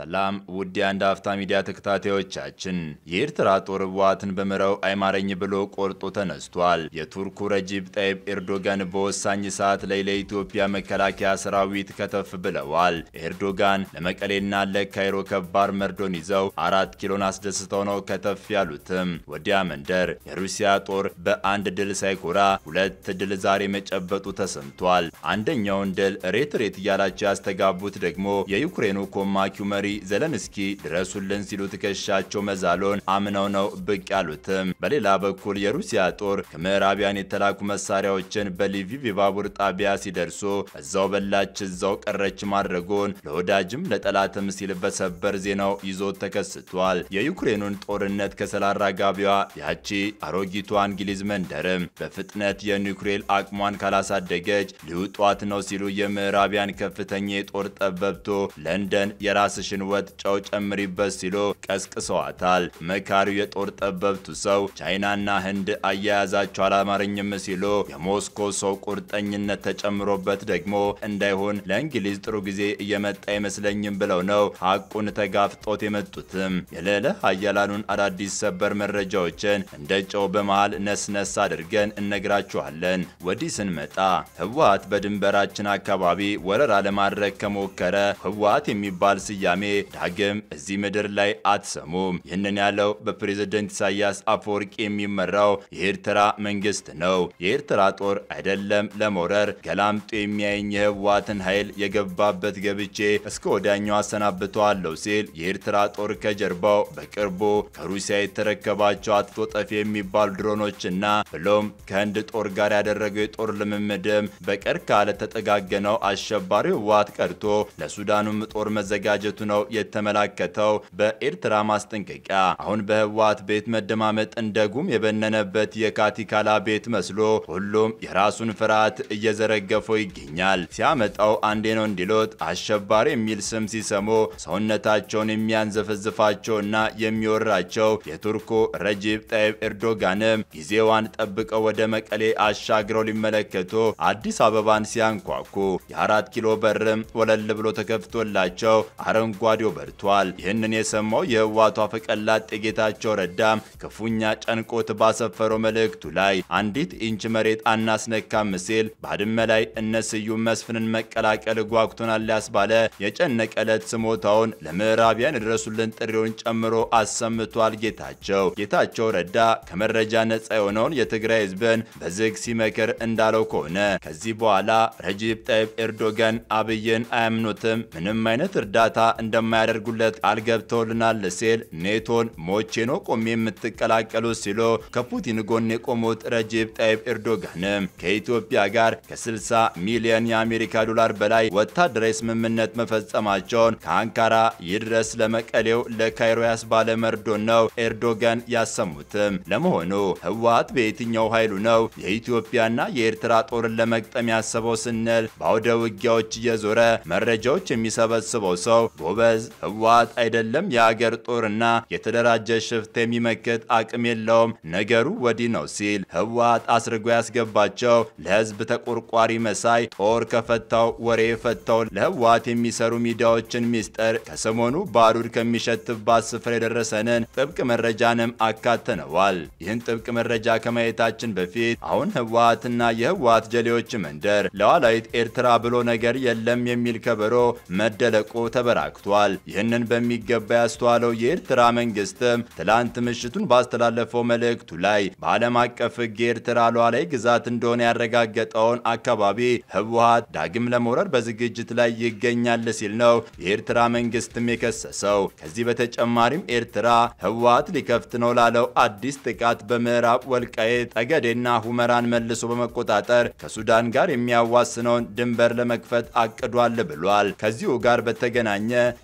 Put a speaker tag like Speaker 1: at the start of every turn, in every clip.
Speaker 1: ሰላም ውድ የአንድ አፍታ ሚዲያ ተከታታዮቻችን፣ የኤርትራ ጦር ህወሓትን በመረው አይማረኝ ብሎ ቆርጦ ተነስቷል። የቱርኩ ረጂብ ጣይብ ኤርዶጋን በወሳኝ ሰዓት ላይ ለኢትዮጵያ መከላከያ ሰራዊት ከተፍ ብለዋል። ኤርዶጋን ለመቀሌና ለካይሮ ከባድ መርዶን ይዘው አራት ኪሎን አስደስተው ነው ከተፍ ያሉትም። ወዲያ መንደር የሩሲያ ጦር በአንድ ድል ሳይኮራ ሁለት ድል ዛሬ መጨበጡ ተሰምቷል። አንደኛውን ድል ሬት ሬት እያላቸው ያስተጋቡት ደግሞ የዩክሬኑ ኮማኪው መሪ ዘለንስኪ ድረሱልን ሲሉ ትከሻቸው መዛሎን አምነው ነው ብቅ ያሉትም። በሌላ በኩል የሩሲያ ጦር ከምዕራቢያን የተላኩ መሳሪያዎችን በሊቪቭ የባቡር ጣቢያ ሲደርሱ እዛው በላች እዛው ቀረች ማድረጉን ለወዳጅም ለጠላትም ሲል በሰበር ዜናው ይዞ ተከስቷል። የዩክሬኑን ጦርነት ከሰላራ ጋቢዋ ያቺ አሮጊቷ እንግሊዝ መንደርም በፍጥነት የኒውክሌር አቅሟን ካላሳደገች ሊውጧት ነው ሲሉ የምዕራቢያን ከፍተኛ የጦር ጠበብቶ ለንደን የራስሽ ወጥ ጨው ጨምሪበት ሲሉ ቀስቅሰዋታል። መካሪው የጦር ጠበብቱ ሰው ቻይናና ህንድ አያያዛቸው አላማረኝም ሲሉ የሞስኮ ሰው ቁርጠኝነት ተጨምሮበት ደግሞ እንዳይሆን ለእንግሊዝ ጥሩ ጊዜ እየመጣ አይመስለኝም ብለው ነው ሐቁን ተጋፍጦት የመጡትም። የልዕለ ኃያላኑን አዳዲስ ሰበር መረጃዎችን እንደ ጨው በመሃል ነስነስ አድርገን እነግራችኋለን። ወዲህ ስንመጣ ህወሓት በድንበራችን አካባቢ ወረራ ለማድረግ ከሞከረ ህወሓት የሚባል ስያሜ ቅዳሜ ዳግም እዚህ ምድር ላይ አትሰሙም። ይህንን ያለው በፕሬዝደንት ኢሳያስ አፈወርቅ የሚመራው የኤርትራ መንግስት ነው። የኤርትራ ጦር አይደለም ለመውረር ገላምጦ የሚያየኝ የህወሓትን ኃይል የገባበት ገብቼ እስከ ወዲያኛው አሰናብተዋለሁ ሲል የኤርትራ ጦር ከጀርባው በቅርቡ ከሩሲያ የተረከባቸው አጥፍቶ ጠፊ የሚባሉ ድሮኖችና ብሎም ከህንድ ጦር ጋር ያደረገው የጦር ልምምድም በቀርካ ለተጠጋገነው አሸባሪው ህወሓት ቀርቶ ለሱዳኑም ጦር መዘጋጀቱን ነው የተመላከተው። በኤርትራ ማስጠንቀቂያ አሁን በህወሓት ቤት መደማመጥ እንደ ጉም የበነነበት የካቲካላ ቤት መስሎ ሁሉም የራሱን ፍርሃት እየዘረገፈው ይገኛል። ሲያመጣው አንዴ ነው እንዲሎት አሸባሪ የሚል ስም ሲሰሙ ሰውነታቸውን የሚያንዘፈዝፋቸውና የሚወራቸው የቱርኩ ረጂብ ጣይብ ኤርዶጋንም ጊዜዋን ጠብቀው ወደ መቀሌ አሻግረው ሊመለከቱ አዲስ አበባን ሲያንኳኩ የአራት ኪሎ በርም ወለል ብሎ ተከፍቶላቸው አረንጓ ጉድጓድ በርቷል። ይህንን የሰማው የህወሓቱ አፈቀላጤ ጌታቸው ረዳ ክፉኛ ጨንቆት ባሰፈረው መልእክቱ ላይ አንዲት ኢንች መሬት አናስነካም ሲል ባድመ ላይ እነ ስዩም መስፍንን መቀላቀል ጓጉቶናል ያስባለ የጨነቀ ዕለት ስሞታውን ለምዕራቢያን የደረሱልን ጥሪውን ጨምሮ አሰምቷል። ጌታቸው ጌታቸው ረዳ ከመረጃ ነጻ የሆነውን የትግራይ ህዝብን በዝግ ሲመክር እንዳለው ከሆነ ከዚህ በኋላ ረጂብ ጠይብ ኤርዶጋን አብይን አያምኑትም፣ ምንም አይነት እርዳታ እንደማያደርጉለት ቃል ገብተውልናል ሲል ኔቶን ሞቼ ነው ቆሜ የምትቀላቀሉት ሲሉ ከፑቲን ጎን የቆሙት ረጅብ ጣይብ ኤርዶጋንም ከኢትዮጵያ ጋር ከ60 ሚሊዮን የአሜሪካ ዶላር በላይ ወታደራዊ ስምምነት መፈጸማቸውን ከአንካራ ይድረስ ለመቀሌው ለካይሮ ያስባለ መርዶ ነው ኤርዶጋን ያሰሙትም። ለመሆኑ ህወሓት በየትኛው ኃይሉ ነው የኢትዮጵያና የኤርትራ ጦርን ለመግጠም ያሰበው ስንል በአውደ ውጊያዎች እየዞረ መረጃዎች የሚሰበስበው ሰው ጎበዝ ህወሓት አይደለም የአገር ጦርና የተደራጀ ሽፍት የሚመክት አቅም የለውም፣ ነገሩ ወዲህ ነው ሲል ህወሓት አስርጎ ያስገባቸው ለህዝብ ተቆርቋሪ መሳይ ጦር ከፈታው ወሬ ፈታው ለህወሓት የሚሰሩ ሚዲያዎችን ሚስጥር ከሰሞኑ ባሩድ ከሚሸትባት ስፍራ የደረሰንን ጥብቅ መረጃንም አካተነዋል። ይህን ጥብቅ መረጃ ከማየታችን በፊት አሁን ህወሓትና የህወሓት ጀሌዎች መንደር ለዋላይት ኤርትራ ብሎ ነገር የለም የሚል ከበሮ መደለቁ ተበራክቷል። ተከስቷል። ይህንን በሚገባ ያስተዋለው የኤርትራ መንግስትም ትላንት ምሽቱን ባስተላለፈው መልእክቱ ላይ በዓለም አቀፍ ሕግ የኤርትራ ሉዓላዊ ግዛት እንደሆነ ያረጋገጠውን አካባቢ ህወሀት ዳግም ለመውረር በዝግጅት ላይ ይገኛል ሲል ነው የኤርትራ መንግስትም የከሰሰው። ከዚህ በተጨማሪም ኤርትራ ህወሀት ሊከፍት ነው ላለው አዲስ ጥቃት በምዕራብ ወልቃይት ጠገዴና ሁመራን መልሶ በመቆጣጠር ከሱዳን ጋር የሚያዋስነውን ድንበር ለመክፈት አቅዷል ብሏል። ከዚሁ ጋር በተገናኘ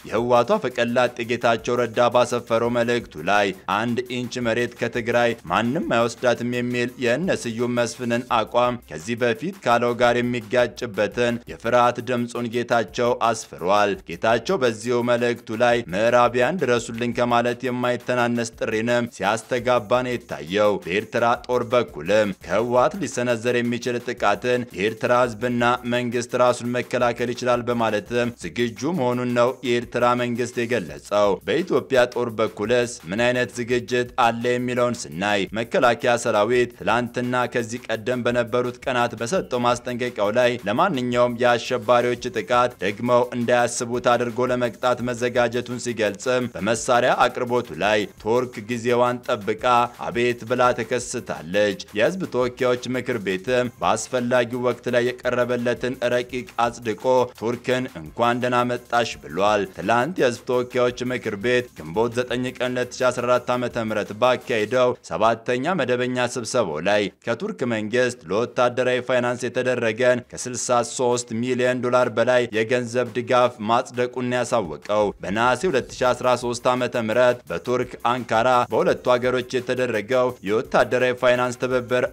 Speaker 1: የህዋቷ ፈቀላጤ ጌታቸው ረዳ ባሰፈረው መልእክቱ ላይ አንድ ኢንች መሬት ከትግራይ ማንም አይወስዳትም የሚል የእነ ስዩም መስፍንን አቋም ከዚህ በፊት ካለው ጋር የሚጋጭበትን የፍርሃት ድምፁን ጌታቸው አስፍሯል። ጌታቸው በዚሁ መልእክቱ ላይ ምዕራቢያን ድረሱልኝ ከማለት የማይተናነስ ጥሪንም ሲያስተጋባ ነው የታየው። በኤርትራ ጦር በኩልም ከህዋት ሊሰነዘር የሚችል ጥቃትን የኤርትራ ህዝብና መንግስት ራሱን መከላከል ይችላል በማለትም ዝግጁ መሆኑን ነው የኤርትራ መንግስት የገለጸው። በኢትዮጵያ ጦር በኩልስ ምን አይነት ዝግጅት አለ የሚለውን ስናይ መከላከያ ሰራዊት ትላንትና ከዚህ ቀደም በነበሩት ቀናት በሰጠው ማስጠንቀቂያው ላይ ለማንኛውም የአሸባሪዎች ጥቃት ደግመው እንዳያስቡት አድርጎ ለመቅጣት መዘጋጀቱን ሲገልጽም በመሳሪያ አቅርቦቱ ላይ ቱርክ ጊዜዋን ጠብቃ አቤት ብላ ተከስታለች። የህዝብ ተወካዮች ምክር ቤትም በአስፈላጊው ወቅት ላይ የቀረበለትን ረቂቅ አጽድቆ ቱርክን እንኳን ደህና መጣሽ ብሏል። ትላንት የህዝብ ተወካዮች ምክር ቤት ግንቦት 9 ቀን 2014 ዓ ም ባካሄደው ሰባተኛ መደበኛ ስብሰባው ላይ ከቱርክ መንግስት ለወታደራዊ ፋይናንስ የተደረገን ከ63 ሚሊዮን ዶላር በላይ የገንዘብ ድጋፍ ማጽደቁን ያሳወቀው በነሐሴ 2013 ዓ ም በቱርክ አንካራ በሁለቱ ሀገሮች የተደረገው የወታደራዊ ፋይናንስ ትብብር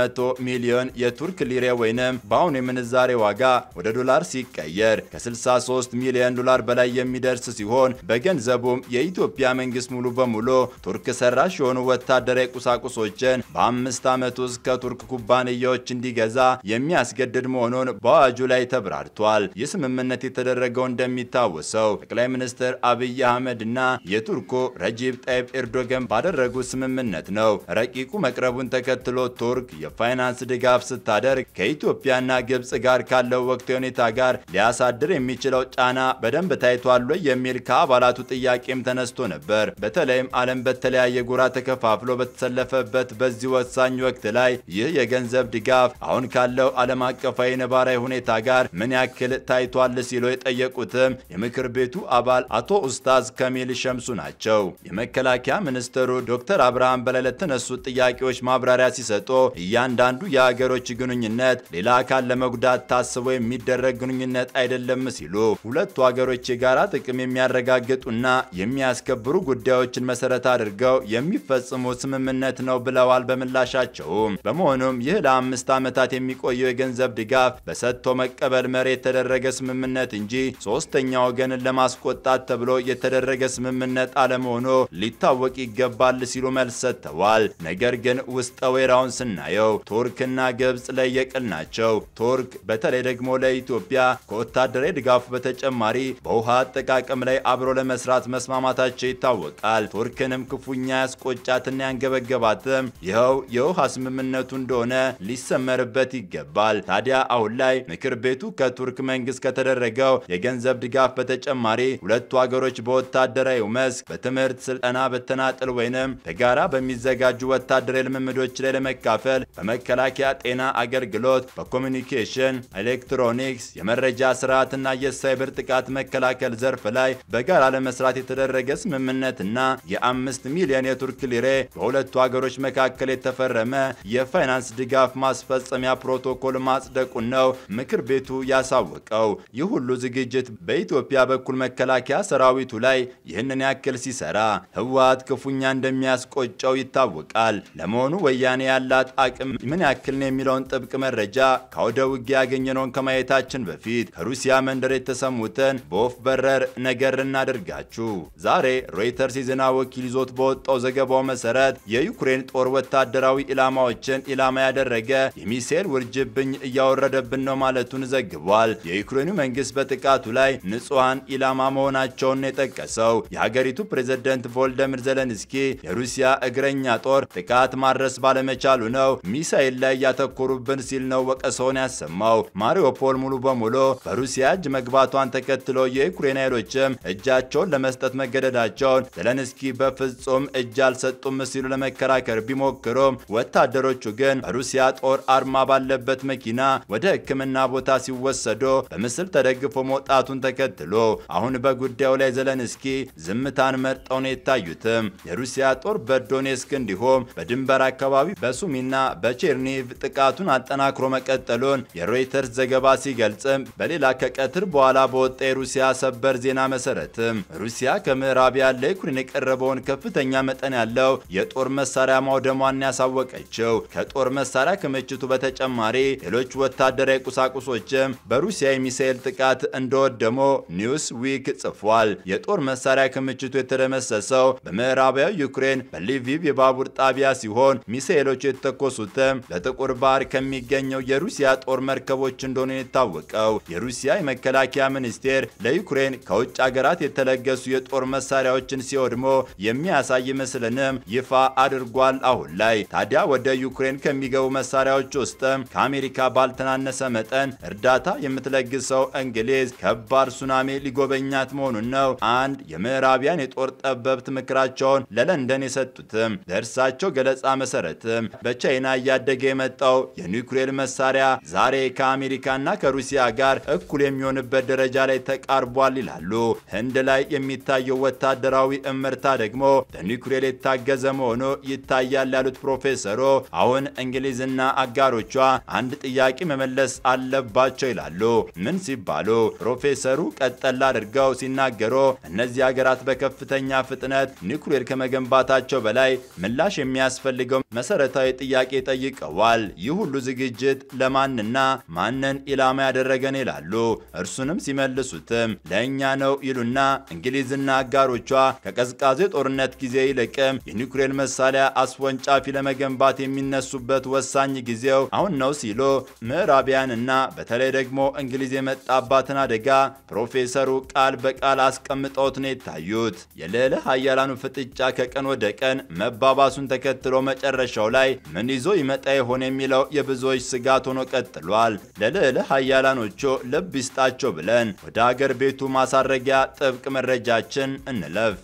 Speaker 1: 100 ሚሊዮን የቱርክ ሊሬ ወይንም በአሁኑ የምንዛሬ ዋጋ ወደ ዶላር ሲቀየር ከ63 ሚሊዮን ዶላር በላይ የሚደርስ ሲሆን በገንዘቡም የኢትዮጵያ መንግስት ሙሉ በሙሉ ቱርክ ሰራሽ የሆኑ ወታደራዊ ቁሳቁሶችን በአምስት ዓመት ውስጥ ከቱርክ ኩባንያዎች እንዲገዛ የሚያስገድድ መሆኑን በአዋጁ ላይ ተብራርቷል። ይህ ስምምነት የተደረገው እንደሚታወሰው ጠቅላይ ሚኒስትር አብይ አህመድ እና የቱርኩ ረጂብ ጣይብ ኤርዶገን ባደረጉት ስምምነት ነው። ረቂቁ መቅረቡን ተከትሎ ቱርክ የፋይናንስ ድጋፍ ስታደርግ ከኢትዮጵያና ግብጽ ጋር ካለው ወቅታዊ ሁኔታ ጋር ሊያሳድር የሚችለው ጫና በደንብ ታይቷል ተሟልቷል ወይ የሚል ከአባላቱ ጥያቄም ተነስቶ ነበር። በተለይም ዓለም በተለያየ ጎራ ተከፋፍሎ በተሰለፈበት በዚህ ወሳኝ ወቅት ላይ ይህ የገንዘብ ድጋፍ አሁን ካለው ዓለም አቀፋዊ ነባራዊ ሁኔታ ጋር ምን ያክል ታይቷል ሲሉ የጠየቁትም የምክር ቤቱ አባል አቶ ኡስታዝ ከሚል ሸምሱ ናቸው። የመከላከያ ሚኒስትሩ ዶክተር አብርሃም በላይ ተነሱ ጥያቄዎች ማብራሪያ ሲሰጡ እያንዳንዱ የሀገሮች ግንኙነት ሌላ አካል ለመጉዳት ታስቦ የሚደረግ ግንኙነት አይደለም ሲሉ ሁለቱ ሀገሮች የጋራ የአባላት ጥቅም የሚያረጋግጡና የሚያስከብሩ ጉዳዮችን መሰረት አድርገው የሚፈጽሙ ስምምነት ነው ብለዋል በምላሻቸውም። በመሆኑም ይህ ለአምስት ዓመታት የሚቆየው የገንዘብ ድጋፍ በሰጥቶ መቀበል መሬት የተደረገ ስምምነት እንጂ ሶስተኛ ወገንን ለማስቆጣት ተብሎ የተደረገ ስምምነት አለመሆኑ ሊታወቅ ይገባል ሲሉ መልስ ሰጥተዋል። ነገር ግን ውስጠ ወይራውን ስናየው ቱርክና ግብፅ ለየቅል ናቸው። ቱርክ በተለይ ደግሞ ለኢትዮጵያ ከወታደራዊ ድጋፉ በተጨማሪ በውሃ አጠቃቀም ላይ አብሮ ለመስራት መስማማታቸው ይታወቃል። ቱርክንም ክፉኛ ያስቆጫትና ያንገበገባትም ይኸው የውሃ ስምምነቱ እንደሆነ ሊሰመርበት ይገባል። ታዲያ አሁን ላይ ምክር ቤቱ ከቱርክ መንግስት ከተደረገው የገንዘብ ድጋፍ በተጨማሪ ሁለቱ አገሮች በወታደራዊ መስክ፣ በትምህርት ስልጠና፣ በተናጠል ወይንም በጋራ በሚዘጋጁ ወታደራዊ ልምምዶች ላይ ለመካፈል በመከላከያ ጤና አገልግሎት፣ በኮሚኒኬሽን ኤሌክትሮኒክስ፣ የመረጃ ስርዓትና የሳይበር ጥቃት መከላከል ዘርፍ ላይ በጋራ ለመስራት የተደረገ ስምምነትና የአምስት ሚሊዮን የቱርክ ሊሬ በሁለቱ ሀገሮች መካከል የተፈረመ የፋይናንስ ድጋፍ ማስፈጸሚያ ፕሮቶኮል ማጽደቁን ነው ምክር ቤቱ ያሳወቀው። ይህ ሁሉ ዝግጅት በኢትዮጵያ በኩል መከላከያ ሰራዊቱ ላይ ይህንን ያክል ሲሰራ ህወሓት ክፉኛ እንደሚያስቆጨው ይታወቃል። ለመሆኑ ወያኔ ያላት አቅም ምን ያክል ነው የሚለውን ጥብቅ መረጃ ከአውደ ውጊያ ያገኘነውን ከማየታችን በፊት ከሩሲያ መንደር የተሰሙትን በወፍ በረ የሚመረር ነገር እናደርጋችሁ። ዛሬ ሮይተርስ የዜና ወኪል ይዞት በወጣው ዘገባው መሰረት የዩክሬን ጦር ወታደራዊ ኢላማዎችን ኢላማ ያደረገ የሚሳኤል ውርጅብኝ እያወረደብን ነው ማለቱን ዘግቧል። የዩክሬኑ መንግስት በጥቃቱ ላይ ንጹሐን ኢላማ መሆናቸውን የጠቀሰው የሀገሪቱ ፕሬዝደንት ቮልደሚር ዘለንስኪ የሩሲያ እግረኛ ጦር ጥቃት ማድረስ ባለመቻሉ ነው ሚሳኤል ላይ ያተኮሩብን ሲል ነው ወቀሰውን ያሰማው። ማሪዮፖል ሙሉ በሙሉ በሩሲያ እጅ መግባቷን ተከትሎ የዩክሬን ሌኔሮችም እጃቸውን ለመስጠት መገደዳቸውን ዘለንስኪ በፍጹም እጅ አልሰጡም ሲሉ ለመከራከር ቢሞክሩም ወታደሮቹ ግን በሩሲያ ጦር አርማ ባለበት መኪና ወደ ሕክምና ቦታ ሲወሰዱ በምስል ተደግፎ መውጣቱን ተከትሎ አሁን በጉዳዩ ላይ ዘለንስኪ ዝምታን መርጠው ነው የታዩትም። የሩሲያ ጦር በዶኔስክ እንዲሁም በድንበር አካባቢ በሱሚና በቼርኒቭ ጥቃቱን አጠናክሮ መቀጠሉን የሮይተርስ ዘገባ ሲገልጽም በሌላ ከቀትር በኋላ በወጣ የሩሲያ ሰብ በሰበር ዜና መሰረት ሩሲያ ከምዕራቢያን ለዩክሬን የቀረበውን ከፍተኛ መጠን ያለው የጦር መሳሪያ ማውደሟን ያሳወቀችው ከጦር መሳሪያ ክምችቱ በተጨማሪ ሌሎች ወታደራዊ ቁሳቁሶችም በሩሲያ የሚሳኤል ጥቃት እንደወደሞ ኒውስ ዊክ ጽፏል። የጦር መሳሪያ ክምችቱ የተደመሰሰው በምዕራባዊ ዩክሬን በሊቪቭ የባቡር ጣቢያ ሲሆን ሚሳኤሎቹ የተተኮሱትም በጥቁር ባህር ከሚገኘው የሩሲያ ጦር መርከቦች እንደሆነ የታወቀው የሩሲያ የመከላከያ ሚኒስቴር ለዩክሬን ዩክሬን ከውጭ አገራት የተለገሱ የጦር መሳሪያዎችን ሲወድሞ የሚያሳይ ምስልንም ይፋ አድርጓል። አሁን ላይ ታዲያ ወደ ዩክሬን ከሚገቡ መሳሪያዎች ውስጥም ከአሜሪካ ባልተናነሰ መጠን እርዳታ የምትለግሰው እንግሊዝ ከባድ ሱናሚ ሊጎበኛት መሆኑን ነው አንድ የምዕራቢያን የጦር ጠበብት ምክራቸውን ለለንደን የሰጡትም። በእርሳቸው ገለጻ መሰረትም በቻይና እያደገ የመጣው የኒውክሌር መሳሪያ ዛሬ ከአሜሪካና ከሩሲያ ጋር እኩል የሚሆንበት ደረጃ ላይ ተቃርቧል ይላሉ። ህንድ ላይ የሚታየው ወታደራዊ እምርታ ደግሞ በኒኩሌር የታገዘ መሆኑ ይታያል ያሉት ፕሮፌሰሩ አሁን እንግሊዝና አጋሮቿ አንድ ጥያቄ መመለስ አለባቸው ይላሉ። ምን ሲባሉ? ፕሮፌሰሩ ቀጠል አድርገው ሲናገሩ እነዚህ ሀገራት በከፍተኛ ፍጥነት ኒኩሌር ከመገንባታቸው በላይ ምላሽ የሚያስፈልገው መሰረታዊ ጥያቄ ጠይቀዋል። ይህ ሁሉ ዝግጅት ለማንና ማንን ኢላማ ያደረገን ይላሉ። እርሱንም ሲመልሱትም የእኛ ነው ይሉና እንግሊዝና አጋሮቿ ከቀዝቃዜ ጦርነት ጊዜ ይልቅም የኒውክሌር መሳሪያ አስወንጫፊ ለመገንባት የሚነሱበት ወሳኝ ጊዜው አሁን ነው ሲሉ ምዕራቢያንና በተለይ ደግሞ እንግሊዝ የመጣባትን አደጋ ፕሮፌሰሩ ቃል በቃል አስቀምጠውት ነው የታዩት። የልዕለ ሀያላኑ ፍጥጫ ከቀን ወደ ቀን መባባሱን ተከትሎ መጨረሻው ላይ ምን ይዞ ይመጣ ይሆን የሚለው የብዙዎች ስጋት ሆኖ ቀጥሏል። ለልዕለ ሀያላኖቹ ልብ ይስጣቸው ብለን ወደ አገር ቤቱ ማሳረጊያ ጥብቅ መረጃችን እንለፍ።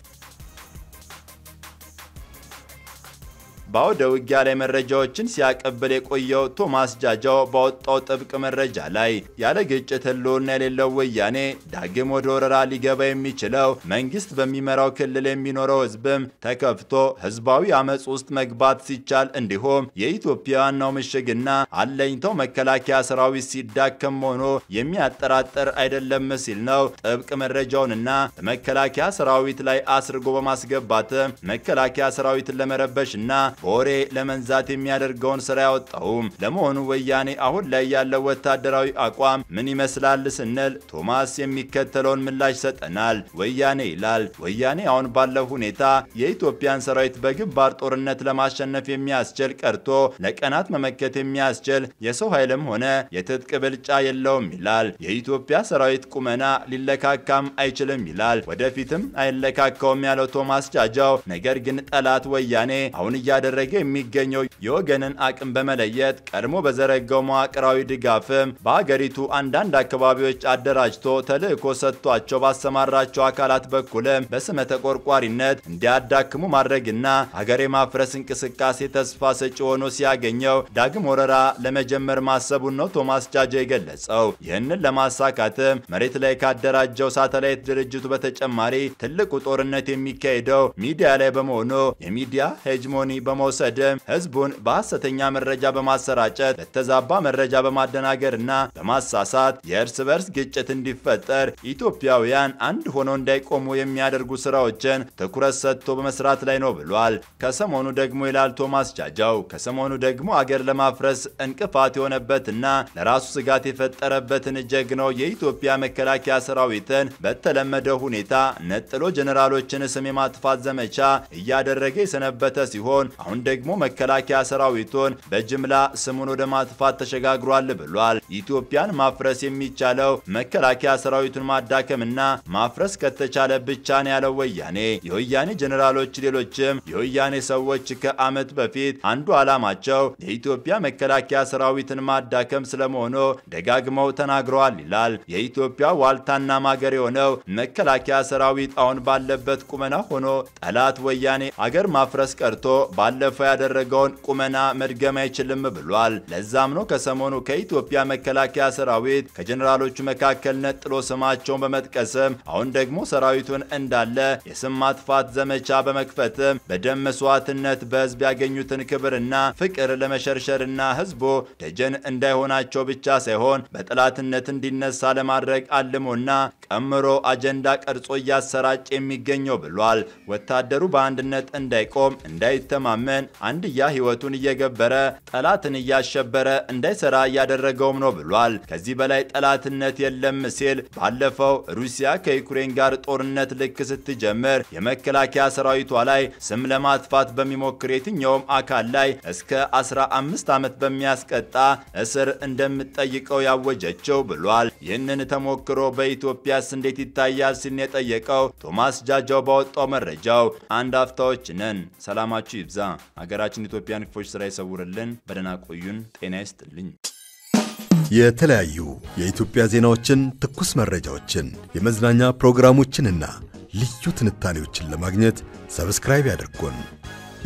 Speaker 1: በአውደ ውጊያ ላይ መረጃዎችን ሲያቀብል የቆየው ቶማስ ጃጃው በወጣው ጥብቅ መረጃ ላይ ያለ ግጭት ህልውና የሌለው ወያኔ ዳግም ወደ ወረራ ሊገባ የሚችለው መንግስት በሚመራው ክልል የሚኖረው ህዝብም ተከፍቶ ህዝባዊ አመፅ ውስጥ መግባት ሲቻል እንዲሁም የኢትዮጵያ ዋናው ምሽግና አለኝተው መከላከያ ሰራዊት ሲዳከም መሆኑ የሚያጠራጥር አይደለም ሲል ነው ጥብቅ መረጃውንና መከላከያ ሰራዊት ላይ አስርጎ በማስገባት መከላከያ ሰራዊትን ለመረበሽና ፎሬ ለመንዛት የሚያደርገውን ስራ ያወጣውም። ለመሆኑ ወያኔ አሁን ላይ ያለው ወታደራዊ አቋም ምን ይመስላል ስንል ቶማስ የሚከተለውን ምላሽ ሰጠናል። ወያኔ ይላል። ወያኔ አሁን ባለው ሁኔታ የኢትዮጵያን ሰራዊት በግንባር ጦርነት ለማሸነፍ የሚያስችል ቀርቶ ለቀናት መመከት የሚያስችል የሰው ኃይልም ሆነ የትጥቅ ብልጫ የለውም ይላል። የኢትዮጵያ ሰራዊት ቁመና ሊለካካም አይችልም ይላል። ወደፊትም አይለካካውም ያለው ቶማስ ጃጃው ነገር ግን ጠላት ወያኔ አሁን እያደረ እያደረገ የሚገኘው የወገንን አቅም በመለየት ቀድሞ በዘረጋው መዋቅራዊ ድጋፍም በአገሪቱ አንዳንድ አካባቢዎች አደራጅቶ ተልእኮ ሰጥቷቸው ባሰማራቸው አካላት በኩልም በስመ ተቆርቋሪነት እንዲያዳክሙ ማድረግና ሀገር የማፍረስ እንቅስቃሴ ተስፋ ሰጪ ሆኖ ሲያገኘው ዳግም ወረራ ለመጀመር ማሰቡን ነው ቶማስ ጃጆ የገለጸው። ይህንን ለማሳካትም መሬት ላይ ካደራጀው ሳተላይት ድርጅቱ በተጨማሪ ትልቁ ጦርነት የሚካሄደው ሚዲያ ላይ በመሆኑ የሚዲያ ሄጅሞኒ በመሆ በመውሰድ ህዝቡን በሐሰተኛ መረጃ በማሰራጨት በተዛባ መረጃ በማደናገርና በማሳሳት የእርስ በርስ ግጭት እንዲፈጠር ኢትዮጵያውያን አንድ ሆነው እንዳይቆሙ የሚያደርጉ ስራዎችን ትኩረት ሰጥቶ በመስራት ላይ ነው ብሏል። ከሰሞኑ ደግሞ ይላል ቶማስ ጃጃው፣ ከሰሞኑ ደግሞ አገር ለማፍረስ እንቅፋት የሆነበትና ለራሱ ስጋት የፈጠረበትን ጀግናው የኢትዮጵያ መከላከያ ሰራዊትን በተለመደ ሁኔታ ነጥሎ ጀኔራሎችን ስም የማጥፋት ዘመቻ እያደረገ የሰነበተ ሲሆን አሁን ደግሞ መከላከያ ሰራዊቱን በጅምላ ስሙን ወደ ማጥፋት ተሸጋግሯል ብሏል። ኢትዮጵያን ማፍረስ የሚቻለው መከላከያ ሰራዊቱን ማዳከምና ማፍረስ ከተቻለ ብቻ ነው ያለው ወያኔ። የወያኔ ጀኔራሎች ሌሎችም የወያኔ ሰዎች ከዓመት በፊት አንዱ ዓላማቸው የኢትዮጵያ መከላከያ ሰራዊትን ማዳከም ስለመሆኑ ደጋግመው ተናግረዋል ይላል። የኢትዮጵያ ዋልታና ማገር የሆነው መከላከያ ሰራዊት አሁን ባለበት ቁመና ሆኖ ጠላት ወያኔ አገር ማፍረስ ቀርቶ ባለ ባለፈው ያደረገውን ቁመና መድገም አይችልም ብሏል። ለዛም ነው ከሰሞኑ ከኢትዮጵያ መከላከያ ሰራዊት ከጀኔራሎቹ መካከል ነጥሎ ስማቸውን በመጥቀስም አሁን ደግሞ ሰራዊቱን እንዳለ የስም ማጥፋት ዘመቻ በመክፈትም በደም መስዋዕትነት በህዝብ ያገኙትን ክብርና ፍቅር ለመሸርሸርና ህዝቡ ደጀን እንዳይሆናቸው ብቻ ሳይሆን በጠላትነት እንዲነሳ ለማድረግ አልሞና ቀምሮ አጀንዳ ቀርጾ እያሰራጭ የሚገኘው ብሏል። ወታደሩ በአንድነት እንዳይቆም እንዳይተማመ በማመን አንድያ ሕይወቱን እየገበረ ጠላትን እያሸበረ እንዳይሰራ እያደረገውም ነው ብሏል። ከዚህ በላይ ጠላትነት የለም ሲል ባለፈው ሩሲያ ከዩክሬን ጋር ጦርነት ልክ ስትጀምር የመከላከያ ሰራዊቷ ላይ ስም ለማጥፋት በሚሞክር የትኛውም አካል ላይ እስከ 15 ዓመት በሚያስቀጣ እስር እንደምጠይቀው ያወጀችው ብሏል። ይህንን ተሞክሮ በኢትዮጵያስ እንዴት ይታያል ሲል የጠየቀው ቶማስ ጃጃው ባወጣው መረጃው አንድ አፍታዎች ነን፣ ሰላማችሁ ይብዛ። ሀገራችን ኢትዮጵያን ፎች ስራ ይሰውርልን። በደህና ቆዩን። ጤና ይስጥልኝ። የተለያዩ የኢትዮጵያ ዜናዎችን፣ ትኩስ መረጃዎችን፣ የመዝናኛ ፕሮግራሞችንና ልዩ ትንታኔዎችን ለማግኘት ሰብስክራይብ ያድርጎን።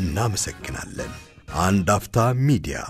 Speaker 1: እናመሰግናለን። አንድ አፍታ ሚዲያ